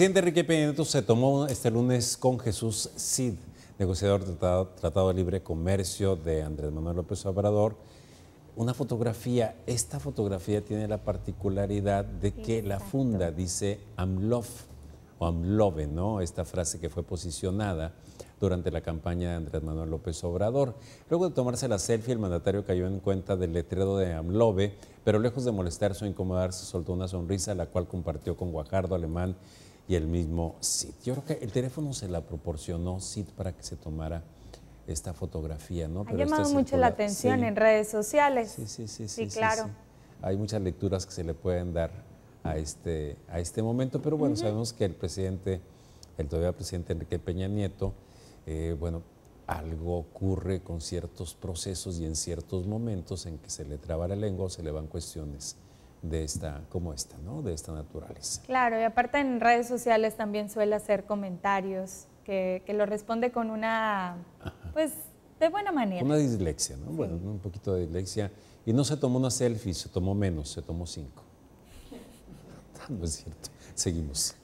Presidente Enrique Peña Nieto se tomó este lunes con Jesús Cid, negociador del tratado, tratado, de Libre Comercio de Andrés Manuel López Obrador, una fotografía. Esta fotografía tiene la particularidad de que la funda dice Love" o AMLOVE, ¿no? Esta frase que fue posicionada durante la campaña de Andrés Manuel López Obrador. Luego de tomarse la selfie, el mandatario cayó en cuenta del letrero de AMLOVE, pero lejos de molestarse o incomodarse, soltó una sonrisa, la cual compartió con Guajardo Alemán y el mismo Sid. Yo creo que el teléfono se la proporcionó Sid para que se tomara esta fotografía, ¿no? Ha llamado mucho la atención en redes sociales. Sí, sí, sí. Sí, claro. Hay muchas lecturas que se le pueden dar a este, a este momento, pero bueno, sabemos que el presidente, el todavía presidente Enrique Peña Nieto, eh, bueno, algo ocurre con ciertos procesos y en ciertos momentos en que se le traba la lengua o se le van cuestiones de esta, como esta, ¿no? De esta naturaleza. Claro, y aparte en redes sociales también suele hacer comentarios que, lo responde con una, pues, de buena manera. Una dislexia, ¿no? Bueno, un poquito de dislexia. Y no se tomó una selfie, se tomó menos, se tomó cinco. no es cierto. Seguimos.